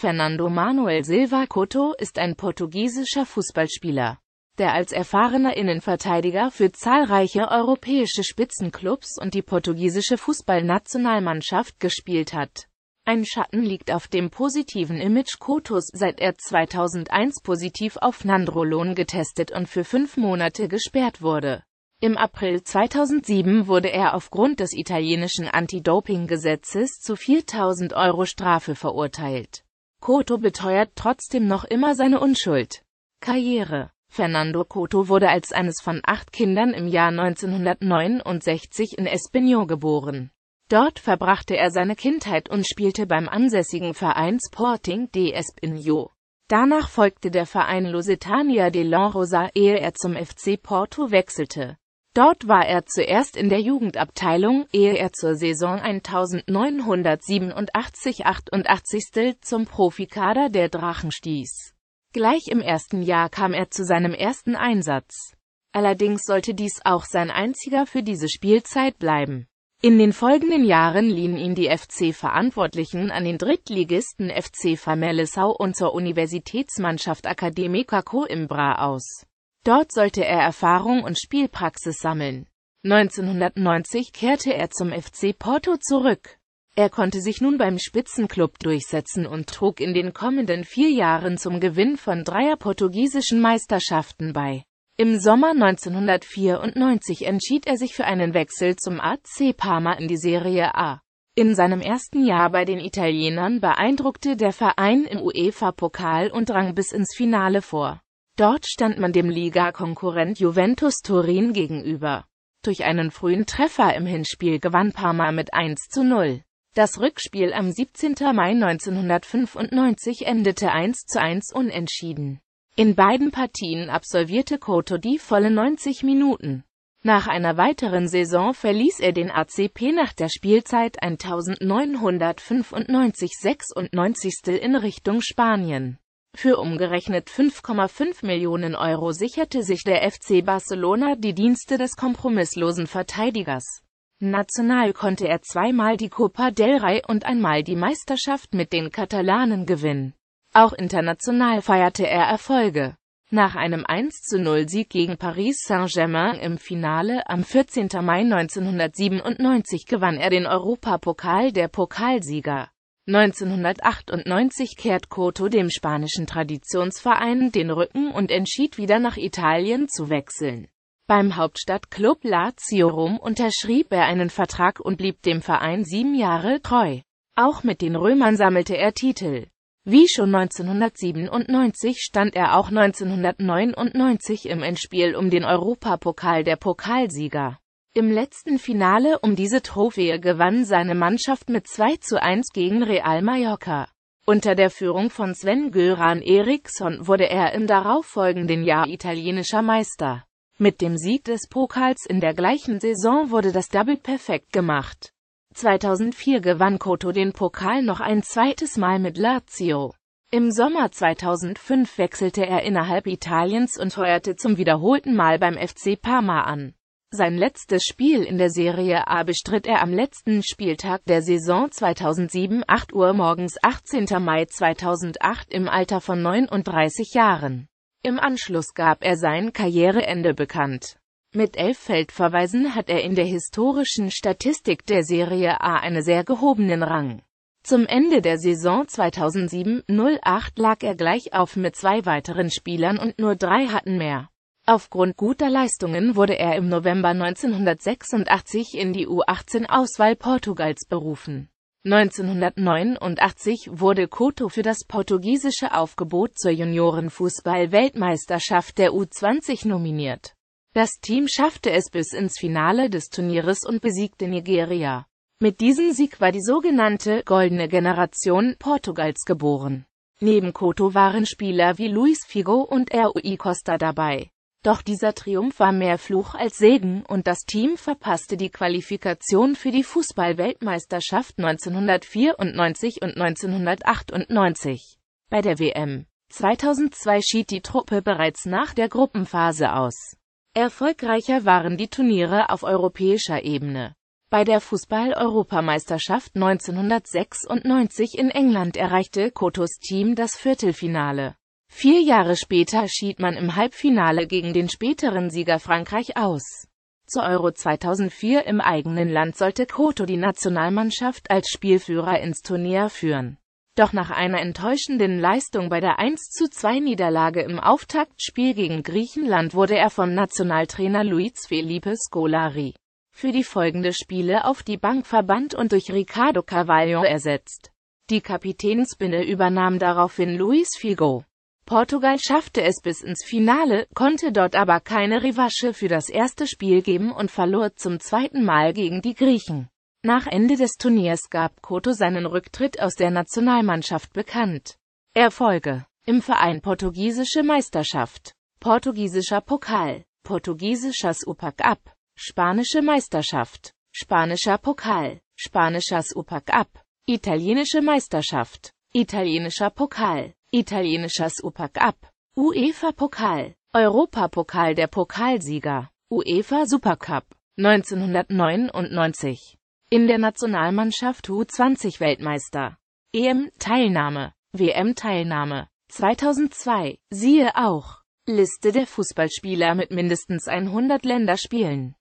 Fernando Manuel Silva Couto ist ein portugiesischer Fußballspieler, der als erfahrener Innenverteidiger für zahlreiche europäische Spitzenclubs und die portugiesische Fußballnationalmannschaft gespielt hat. Ein Schatten liegt auf dem positiven Image Kotos, seit er 2001 positiv auf Nandrolon getestet und für fünf Monate gesperrt wurde. Im April 2007 wurde er aufgrund des italienischen Anti-Doping-Gesetzes zu 4000 Euro Strafe verurteilt. Cotto beteuert trotzdem noch immer seine Unschuld. Karriere Fernando Cotto wurde als eines von acht Kindern im Jahr 1969 in Espinho geboren. Dort verbrachte er seine Kindheit und spielte beim ansässigen Verein Sporting de Espinho. Danach folgte der Verein Lusitania de Lonrosa, ehe er zum FC Porto wechselte. Dort war er zuerst in der Jugendabteilung, ehe er zur Saison 1987-88 zum Profikader der Drachen stieß. Gleich im ersten Jahr kam er zu seinem ersten Einsatz. Allerdings sollte dies auch sein einziger für diese Spielzeit bleiben. In den folgenden Jahren liehen ihn die FC-Verantwortlichen an den Drittligisten FC Vermelisau und zur Universitätsmannschaft Akademiker Coimbra aus. Dort sollte er Erfahrung und Spielpraxis sammeln. 1990 kehrte er zum FC Porto zurück. Er konnte sich nun beim Spitzenklub durchsetzen und trug in den kommenden vier Jahren zum Gewinn von dreier portugiesischen Meisterschaften bei. Im Sommer 1994 entschied er sich für einen Wechsel zum AC Parma in die Serie A. In seinem ersten Jahr bei den Italienern beeindruckte der Verein im UEFA-Pokal und drang bis ins Finale vor. Dort stand man dem Liga-Konkurrent Juventus Turin gegenüber. Durch einen frühen Treffer im Hinspiel gewann Parma mit 1 zu 0. Das Rückspiel am 17. Mai 1995 endete 1 zu 1 unentschieden. In beiden Partien absolvierte Koto die volle 90 Minuten. Nach einer weiteren Saison verließ er den ACP nach der Spielzeit 1995-96 in Richtung Spanien. Für umgerechnet 5,5 Millionen Euro sicherte sich der FC Barcelona die Dienste des kompromisslosen Verteidigers. National konnte er zweimal die Copa del Rey und einmal die Meisterschaft mit den Katalanen gewinnen. Auch international feierte er Erfolge. Nach einem 1-0-Sieg gegen Paris Saint-Germain im Finale am 14. Mai 1997 gewann er den Europapokal der Pokalsieger. 1998 kehrt Cotto dem spanischen Traditionsverein den Rücken und entschied wieder nach Italien zu wechseln. Beim Hauptstadtclub Lazio Rom unterschrieb er einen Vertrag und blieb dem Verein sieben Jahre treu. Auch mit den Römern sammelte er Titel. Wie schon 1997 stand er auch 1999 im Endspiel um den Europapokal der Pokalsieger. Im letzten Finale um diese Trophäe gewann seine Mannschaft mit 2 zu 1 gegen Real Mallorca. Unter der Führung von Sven-Göran Eriksson wurde er im darauffolgenden Jahr italienischer Meister. Mit dem Sieg des Pokals in der gleichen Saison wurde das Double perfekt gemacht. 2004 gewann Cotto den Pokal noch ein zweites Mal mit Lazio. Im Sommer 2005 wechselte er innerhalb Italiens und heuerte zum wiederholten Mal beim FC Parma an. Sein letztes Spiel in der Serie A bestritt er am letzten Spieltag der Saison 2007, 8 Uhr morgens 18. Mai 2008 im Alter von 39 Jahren. Im Anschluss gab er sein Karriereende bekannt. Mit elf Feldverweisen hat er in der historischen Statistik der Serie A einen sehr gehobenen Rang. Zum Ende der Saison 2007-08 lag er gleich auf mit zwei weiteren Spielern und nur drei hatten mehr. Aufgrund guter Leistungen wurde er im November 1986 in die U18-Auswahl Portugals berufen. 1989 wurde Couto für das portugiesische Aufgebot zur Juniorenfußball-Weltmeisterschaft der U20 nominiert. Das Team schaffte es bis ins Finale des Turnieres und besiegte Nigeria. Mit diesem Sieg war die sogenannte «Goldene Generation» Portugals geboren. Neben Couto waren Spieler wie Luis Figo und Rui Costa dabei. Doch dieser Triumph war mehr Fluch als Segen und das Team verpasste die Qualifikation für die Fußballweltmeisterschaft 1994 und 1998. Bei der WM 2002 schied die Truppe bereits nach der Gruppenphase aus. Erfolgreicher waren die Turniere auf europäischer Ebene. Bei der Fußball-Europameisterschaft 1996 in England erreichte Kotos Team das Viertelfinale. Vier Jahre später schied man im Halbfinale gegen den späteren Sieger Frankreich aus. Zur Euro 2004 im eigenen Land sollte Koto die Nationalmannschaft als Spielführer ins Turnier führen. Doch nach einer enttäuschenden Leistung bei der 1-2-Niederlage im Auftaktspiel gegen Griechenland wurde er vom Nationaltrainer Luis Felipe Scolari für die folgende Spiele auf die Bank verbannt und durch Ricardo Carvalho ersetzt. Die Kapitänsbinde übernahm daraufhin Luis Figo. Portugal schaffte es bis ins Finale, konnte dort aber keine Revanche für das erste Spiel geben und verlor zum zweiten Mal gegen die Griechen. Nach Ende des Turniers gab Koto seinen Rücktritt aus der Nationalmannschaft bekannt. Erfolge im Verein Portugiesische Meisterschaft, Portugiesischer Pokal, Portugiesischer Super Cup, Spanische Meisterschaft, Spanischer Pokal, Spanischer Super Cup, Italienische Meisterschaft, Italienischer Pokal, Italienischer Super Cup, UEFA-Pokal, Europapokal der Pokalsieger, UEFA Super Cup, 1999. In der Nationalmannschaft U20 Weltmeister. EM-Teilnahme, WM-Teilnahme, 2002, siehe auch. Liste der Fußballspieler mit mindestens 100 Länderspielen.